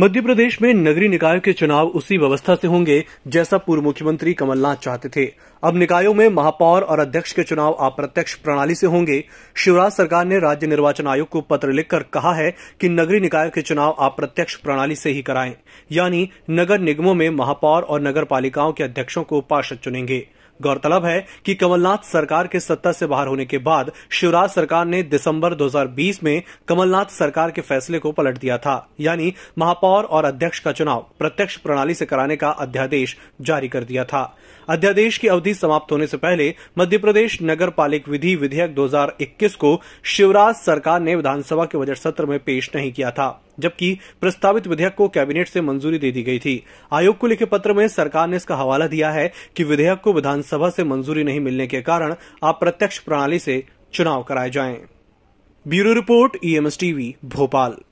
मध्य प्रदेश में नगरीय निकायों के चुनाव उसी व्यवस्था से होंगे जैसा पूर्व मुख्यमंत्री कमलनाथ चाहते थे अब निकायों में महापौर और अध्यक्ष के चुनाव अप्रत्यक्ष प्रणाली से होंगे शिवराज सरकार ने राज्य निर्वाचन आयोग को पत्र लिखकर कहा है कि नगरीय निकायों के चुनाव अप्रत्यक्ष प्रणाली से ही कराएं यानी नगर निगमों में महापौर और नगर पालिकाओं के अध्यक्षों को पार्षद चुनेंगे गौरतलब है कि कमलनाथ सरकार के सत्ता से बाहर होने के बाद शिवराज सरकार ने दिसंबर 2020 में कमलनाथ सरकार के फैसले को पलट दिया था यानी महापौर और अध्यक्ष का चुनाव प्रत्यक्ष प्रणाली से कराने का अध्यादेश जारी कर दिया था अध्यादेश की अवधि समाप्त होने से पहले मध्य प्रदेश नगर पालिक विधि विधेयक 2021 को शिवराज सरकार ने विधानसभा के बजट सत्र में पेश नहीं किया था जबकि प्रस्तावित विधेयक को कैबिनेट से मंजूरी दे दी गई थी आयोग को लिखे पत्र में सरकार ने इसका हवाला दिया है कि विधेयक को विधानसभा से मंजूरी नहीं मिलने के कारण अप्रत्यक्ष प्रणाली से चुनाव कराए जाएं। Bureau report EMS e TV Bhopal